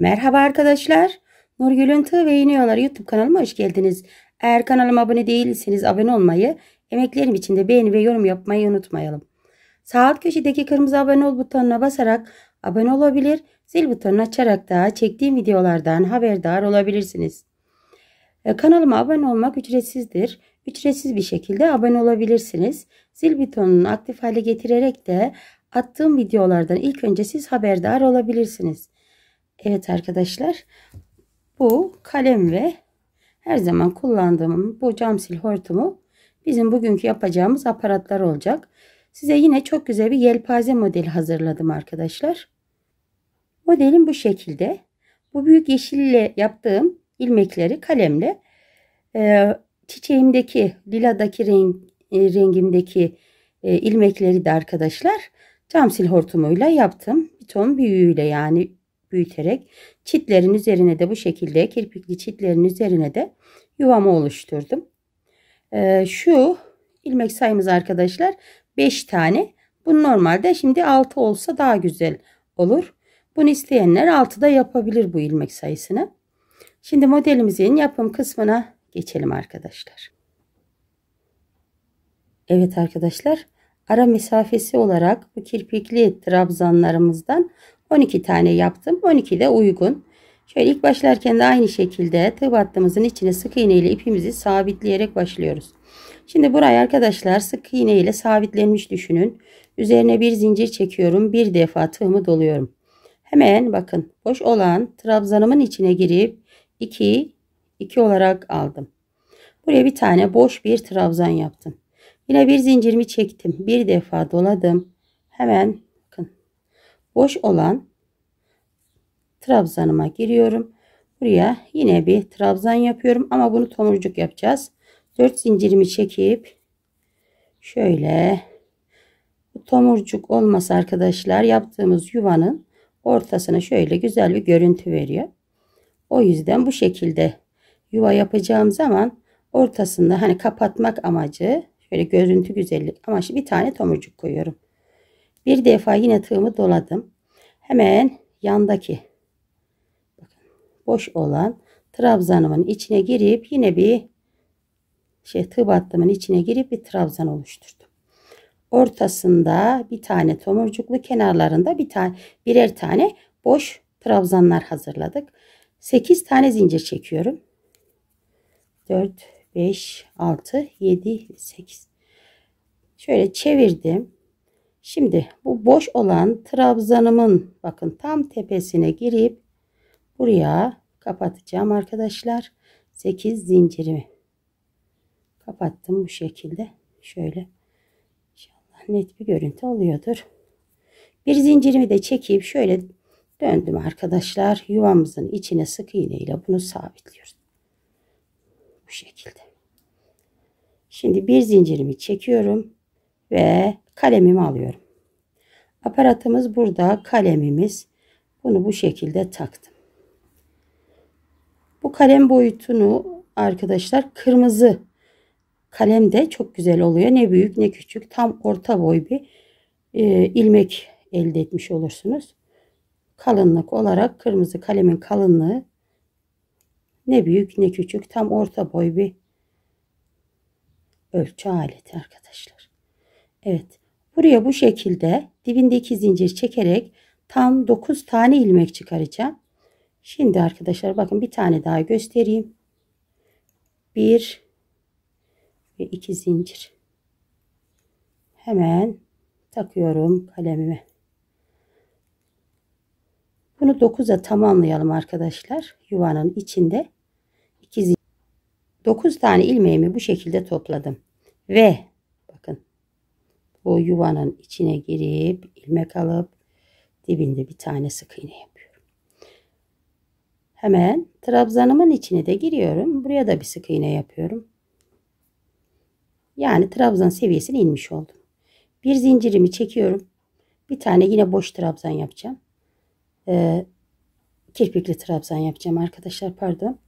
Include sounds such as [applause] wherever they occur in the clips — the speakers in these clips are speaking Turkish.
Merhaba arkadaşlar. Nurgül'ün Tığ ve İğne Yolları YouTube kanalıma hoş geldiniz. Eğer kanalıma abone değilseniz abone olmayı, emeklerim için de beğeni ve yorum yapmayı unutmayalım. Sağ alt köşedeki kırmızı abone ol butonuna basarak abone olabilir, zil butonunu açarak da çektiğim videolardan haberdar olabilirsiniz. E, kanalıma abone olmak ücretsizdir. Ücretsiz bir şekilde abone olabilirsiniz. Zil butonunu aktif hale getirerek de attığım videolardan ilk önce siz haberdar olabilirsiniz. Evet arkadaşlar bu kalem ve her zaman kullandığım bu cam sil hortumu bizim bugünkü yapacağımız aparatlar olacak. Size yine çok güzel bir yelpaze modeli hazırladım arkadaşlar. Modelim bu şekilde. Bu büyük yeşille yaptığım ilmekleri kalemle e, çiçeğimdeki liladaki renk, e, rengimdeki e, ilmekleri de arkadaşlar cam sil hortumuyla yaptım. Bir ton büyüğüyle yani büyüterek çitlerin üzerine de bu şekilde kirpikli çitlerin üzerine de yuvamı oluşturdum. Ee, şu ilmek sayımız arkadaşlar 5 tane. Bu normalde şimdi 6 olsa daha güzel olur. Bunu isteyenler 6'da yapabilir bu ilmek sayısını. Şimdi modelimizin yapım kısmına geçelim arkadaşlar. Evet arkadaşlar ara mesafesi olarak bu kirpikli trabzanlarımızdan 12 tane yaptım. 12 de uygun. Şöyle ilk başlarken de aynı şekilde tığ battığımızın içine sık iğne ile ipimizi sabitleyerek başlıyoruz. Şimdi buraya arkadaşlar sık iğne ile sabitlenmiş düşünün. Üzerine bir zincir çekiyorum. Bir defa tığımı doluyorum. Hemen bakın boş olan trabzanımın içine girip 2 2 olarak aldım. Buraya bir tane boş bir trabzan yaptım. Yine bir zincirimi çektim. Bir defa doladım. Hemen boş olan trabzanıma giriyorum. Buraya yine bir trabzan yapıyorum ama bunu tomurcuk yapacağız. 4 zincirimi çekip şöyle bu tomurcuk olması arkadaşlar yaptığımız yuvanın ortasına şöyle güzel bir görüntü veriyor. O yüzden bu şekilde yuva yapacağım zaman ortasında hani kapatmak amacı şöyle görüntü güzellik amaçlı bir tane tomurcuk koyuyorum. Bir defa yine tığımı doladım. Hemen yandaki boş olan trabzanımın içine girip yine bir şey tığ battımın içine girip bir trabzan oluşturdum. Ortasında bir tane tomurcuklu kenarlarında bir tane birer tane boş trabzanlar hazırladık. 8 tane zincir çekiyorum. 4 5 6 7 8 Şöyle çevirdim. Şimdi bu boş olan trabzanımın bakın tam tepesine girip buraya kapatacağım arkadaşlar. 8 zincirimi kapattım bu şekilde. Şöyle inşallah net bir görüntü oluyordur. Bir zincirimi de çekip şöyle döndüm arkadaşlar. Yuvamızın içine sık iğne ile bunu sabitliyoruz. Bu şekilde. Şimdi bir zincirimi çekiyorum ve kalemimi alıyorum. Aparatımız burada kalemimiz. Bunu bu şekilde taktım. Bu kalem boyutunu arkadaşlar kırmızı kalem de çok güzel oluyor. Ne büyük ne küçük. Tam orta boy bir e, ilmek elde etmiş olursunuz. Kalınlık olarak kırmızı kalemin kalınlığı ne büyük ne küçük tam orta boy bir ölçü aleti arkadaşlar. Evet. Buraya bu şekilde dibindeki zincir çekerek tam 9 tane ilmek çıkaracağım. Şimdi arkadaşlar bakın bir tane daha göstereyim. 1 ve 2 zincir. Hemen takıyorum kalemimi. Bunu 9'a tamamlayalım arkadaşlar. Yuvanın içinde 2 zincir. 9 tane ilmeğimi bu şekilde topladım. Ve bu yuvanın içine girip ilmek alıp dibinde bir tane sık iğne yapıyorum. Hemen trabzanımın içine de giriyorum. Buraya da bir sık iğne yapıyorum. Yani trabzan seviyesine inmiş oldum. Bir zincirimi çekiyorum. Bir tane yine boş trabzan yapacağım. Ee, kirpikli trabzan yapacağım arkadaşlar pardon.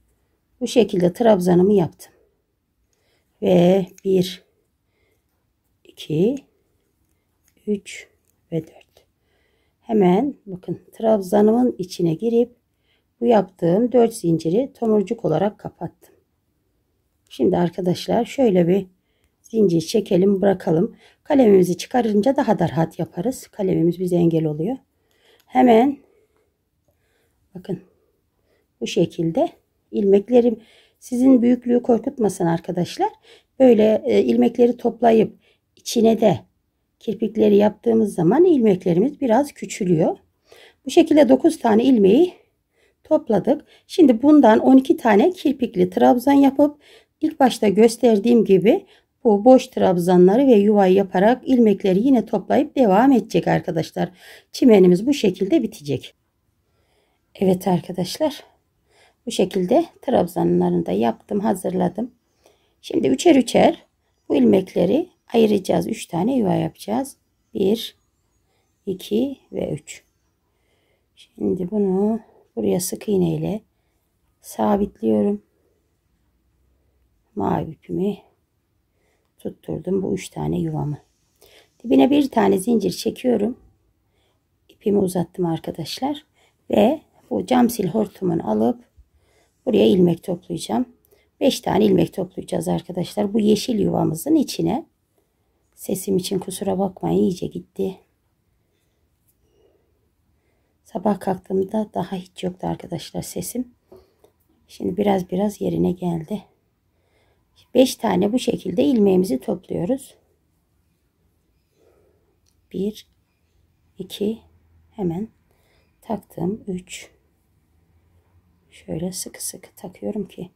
Bu şekilde trabzanımı yaptım. Ve bir, iki. 3 ve 4. Hemen bakın trabzanımın içine girip bu yaptığım 4 zinciri tomurcuk olarak kapattım. Şimdi arkadaşlar şöyle bir zincir çekelim bırakalım. Kalemimizi çıkarınca daha da rahat yaparız. Kalemimiz bize engel oluyor. Hemen bakın bu şekilde ilmeklerim sizin büyüklüğü korkutmasın arkadaşlar. Böyle e, ilmekleri toplayıp içine de kirpikleri yaptığımız zaman ilmeklerimiz biraz küçülüyor. Bu şekilde 9 tane ilmeği topladık. Şimdi bundan 12 tane kirpikli trabzan yapıp ilk başta gösterdiğim gibi bu boş trabzanları ve yuvayı yaparak ilmekleri yine toplayıp devam edecek arkadaşlar. Çimenimiz bu şekilde bitecek. Evet arkadaşlar. Bu şekilde trabzanlarını da yaptım hazırladım. Şimdi üçer üçer bu ilmekleri ayıracağız. 3 tane yuva yapacağız. 1, 2 ve 3. Şimdi bunu buraya sık iğne ile sabitliyorum. Mavi ipimi tutturdum bu 3 tane yuvamı. Dibine bir tane zincir çekiyorum. İpimi uzattım arkadaşlar. Ve bu cam sil hortumunu alıp buraya ilmek toplayacağım. 5 tane ilmek toplayacağız arkadaşlar. Bu yeşil yuvamızın içine. Sesim için kusura bakmayın iyice gitti. Sabah kalktığımda daha hiç yoktu arkadaşlar sesim. Şimdi biraz biraz yerine geldi. 5 tane bu şekilde ilmeğimizi topluyoruz. 1 2 hemen taktım 3 şöyle sıkı sıkı takıyorum ki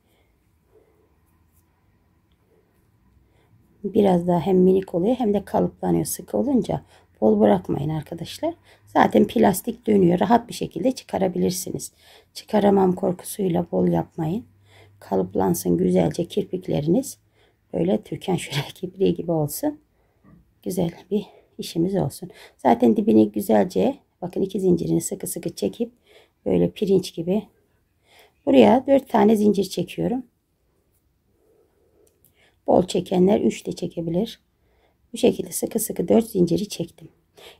biraz daha hem minik oluyor hem de kalıplanıyor sıkı olunca bol bırakmayın arkadaşlar. Zaten plastik dönüyor. Rahat bir şekilde çıkarabilirsiniz. Çıkaramam korkusuyla bol yapmayın. Kalıplansın güzelce kirpikleriniz. Böyle Türkan [laughs] şuraya kibriği gibi olsun. Güzel bir işimiz olsun. Zaten dibini güzelce bakın iki zincirini sıkı sıkı çekip böyle pirinç gibi buraya dört tane zincir çekiyorum. Bol çekenler 3 de çekebilir. Bu şekilde sıkı sıkı 4 zinciri çektim.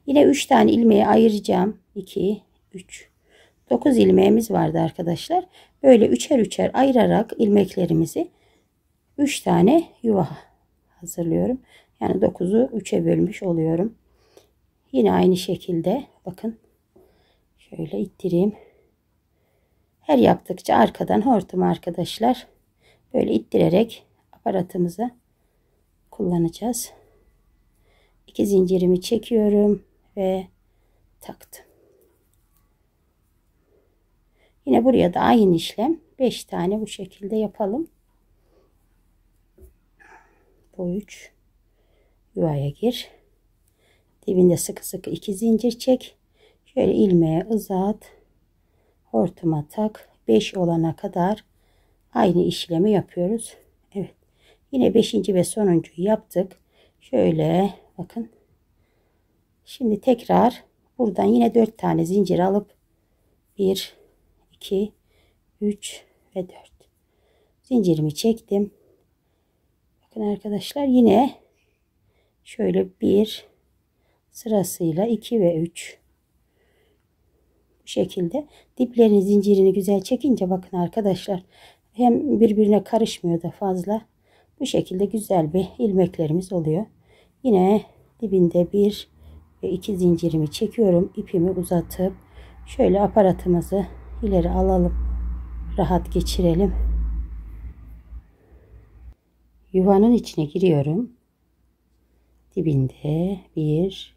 Yine 3 tane ilmeği ayıracağım. 2, 3. 9 ilmeğimiz vardı arkadaşlar. Böyle üçer üçer ayırarak ilmeklerimizi 3 tane yuva hazırlıyorum. Yani 9'u 3'e bölmüş oluyorum. Yine aynı şekilde bakın şöyle ittireyim. Her yaptıkça arkadan hortum arkadaşlar böyle ittirerek baharatımızı kullanacağız. İki zincirimi çekiyorum ve taktım. Yine buraya da aynı işlem. 5 tane bu şekilde yapalım. Bu 3 yuvaya gir. Dibinde sıkı sıkı iki zincir çek. Şöyle ilmeğe uzat. Hortuma tak. 5 olana kadar aynı işlemi yapıyoruz. Yine beşinci ve sonuncu yaptık. Şöyle bakın. Şimdi tekrar buradan yine dört tane zincir alıp bir, iki, üç ve dört. Zincirimi çektim. Bakın arkadaşlar yine şöyle bir sırasıyla iki ve üç bu şekilde diplerini zincirini güzel çekince bakın arkadaşlar hem birbirine karışmıyor da fazla bu şekilde güzel bir ilmeklerimiz oluyor. Yine dibinde bir ve iki zincirimi çekiyorum. ipimi uzatıp şöyle aparatımızı ileri alalım. Rahat geçirelim. Yuvanın içine giriyorum. Dibinde bir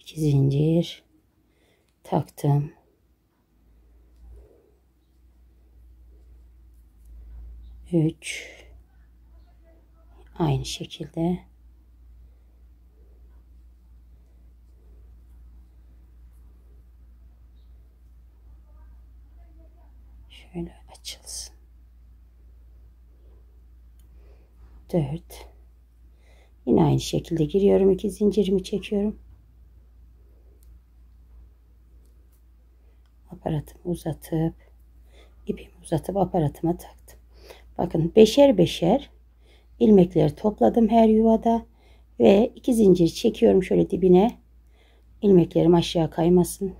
iki zincir taktım. Üç Aynı şekilde şöyle açılsın. 4 Yine aynı şekilde giriyorum. iki zincirimi çekiyorum. Aparatımı uzatıp ipimi uzatıp aparatıma taktım. Bakın beşer beşer ilmekleri topladım her yuvada ve iki zincir çekiyorum şöyle dibine ilmeklerim aşağı kaymasın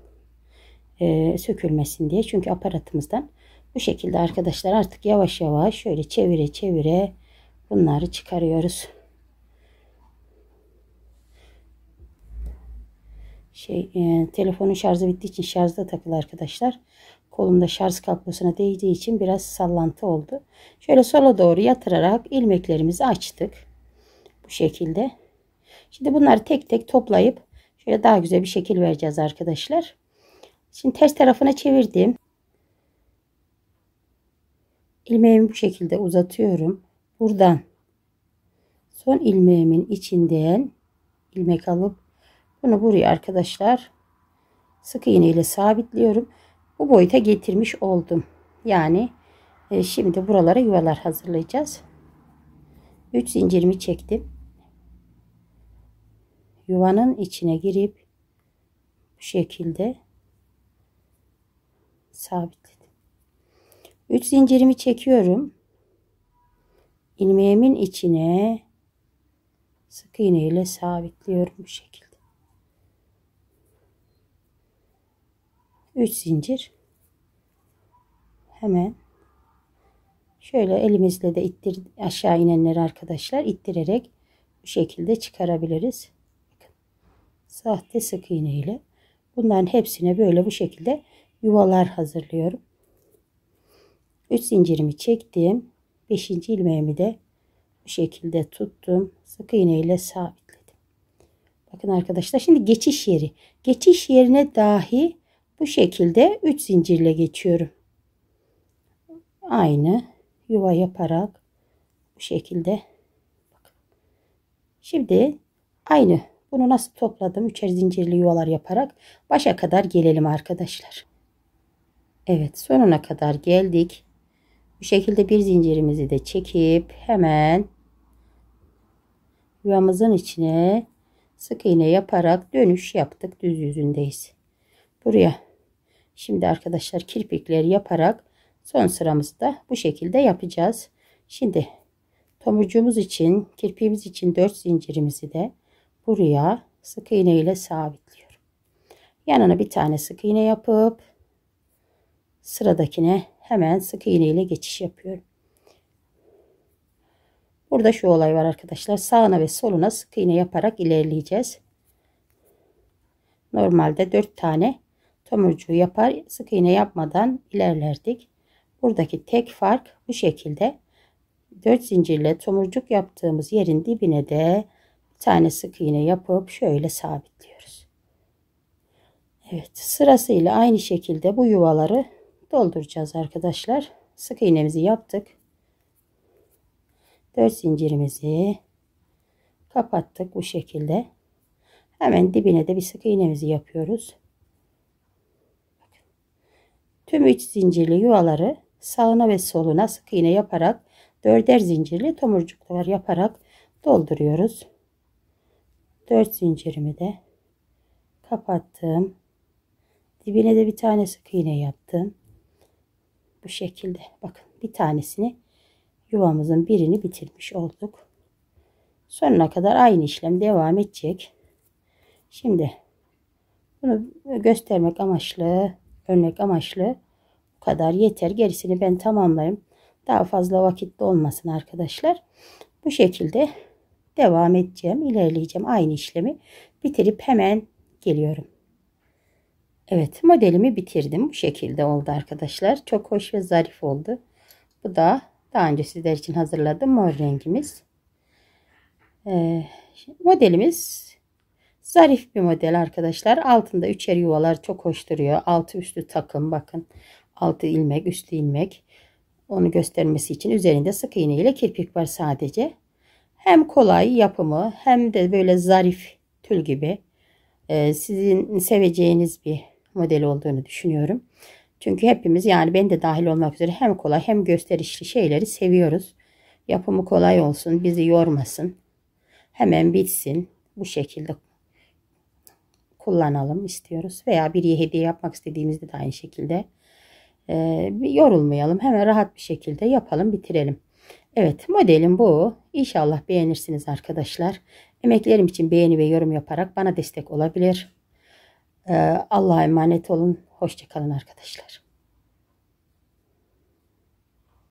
e, sökülmesin diye çünkü aparatımızdan bu şekilde arkadaşlar artık yavaş yavaş şöyle çevire çevire bunları çıkarıyoruz şey e, telefonun şarjı bittiği için şarjda takılı arkadaşlar kolumda şarj kablosuna değdiği için biraz sallantı oldu. Şöyle sola doğru yatırarak ilmeklerimizi açtık. Bu şekilde. Şimdi bunları tek tek toplayıp şöyle daha güzel bir şekil vereceğiz arkadaşlar. Şimdi ters tarafına çevirdim. İlmeğimi bu şekilde uzatıyorum. Buradan son ilmeğimin içinden ilmek alıp bunu buraya arkadaşlar sık iğne ile sabitliyorum bu boyuta getirmiş oldum. Yani e, şimdi buralara yuvalar hazırlayacağız. 3 zincirimi çektim. Yuvanın içine girip bu şekilde sabitledim. 3 zincirimi çekiyorum. Ilmeğimin içine sık iğneyle sabitliyorum bu şekilde. 3 zincir hemen şöyle elimizle de ittir aşağı inenleri arkadaşlar ittirerek bu şekilde çıkarabiliriz. Bakın, sahte sık iğne ile bunların hepsine böyle bu şekilde yuvalar hazırlıyorum. 3 zincirimi çektim. 5. ilmeğimi de bu şekilde tuttum. Sık iğne ile sabitledim. Bakın arkadaşlar şimdi geçiş yeri. Geçiş yerine dahi bu şekilde 3 zincirle geçiyorum. Aynı yuva yaparak bu şekilde. Şimdi aynı bunu nasıl topladım? Üçer zincirli yuvalar yaparak başa kadar gelelim arkadaşlar. Evet sonuna kadar geldik. Bu şekilde bir zincirimizi de çekip hemen yuvamızın içine sık iğne yaparak dönüş yaptık. Düz yüzündeyiz. Buraya Şimdi arkadaşlar kirpikleri yaparak son sıramızı da bu şekilde yapacağız. Şimdi tomurcuğumuz için kirpiğimiz için 4 zincirimizi de buraya sık iğne ile sabitliyorum. Yanına bir tane sık iğne yapıp sıradakine hemen sık iğne ile geçiş yapıyorum. Burada şu olay var arkadaşlar. Sağına ve soluna sık iğne yaparak ilerleyeceğiz. Normalde 4 tane tomurcuğu yapar sık iğne yapmadan ilerlerdik. Buradaki tek fark bu şekilde 4 zincirle tomurcuk yaptığımız yerin dibine de bir tane sık iğne yapıp şöyle sabitliyoruz. Evet sırasıyla aynı şekilde bu yuvaları dolduracağız arkadaşlar. Sık iğnemizi yaptık. 4 zincirimizi kapattık bu şekilde. Hemen dibine de bir sık iğnemizi yapıyoruz. Tüm 3 zincirli yuvaları sağına ve soluna sık iğne yaparak dörder zincirli tomurcuklar yaparak dolduruyoruz. 4 zincirimi de kapattım. Dibine de bir tane sık iğne yaptım. Bu şekilde bakın bir tanesini yuvamızın birini bitirmiş olduk. Sonuna kadar aynı işlem devam edecek. Şimdi bunu göstermek amaçlı örnek amaçlı bu kadar yeter. Gerisini ben tamamlayayım. Daha fazla vakitli olmasın arkadaşlar. Bu şekilde devam edeceğim. ilerleyeceğim. Aynı işlemi bitirip hemen geliyorum. Evet modelimi bitirdim. Bu şekilde oldu arkadaşlar. Çok hoş ve zarif oldu. Bu da daha önce sizler için hazırladığım mor rengimiz. Ee, modelimiz Zarif bir model arkadaşlar. Altında üçer yuvalar çok hoş duruyor. Altı üstü takım bakın. Altı ilmek üstü ilmek. Onu göstermesi için üzerinde sık iğne ile kirpik var sadece. Hem kolay yapımı hem de böyle zarif tül gibi. Ee, sizin seveceğiniz bir model olduğunu düşünüyorum. Çünkü hepimiz yani ben de dahil olmak üzere hem kolay hem gösterişli şeyleri seviyoruz. Yapımı kolay olsun bizi yormasın. Hemen bitsin bu şekilde kullanalım istiyoruz. Veya biriye hediye yapmak istediğimizde de aynı şekilde e, yorulmayalım. Hemen rahat bir şekilde yapalım bitirelim. Evet modelim bu. İnşallah beğenirsiniz arkadaşlar. Emeklerim için beğeni ve yorum yaparak bana destek olabilir. E, Allah'a emanet olun. Hoşçakalın arkadaşlar.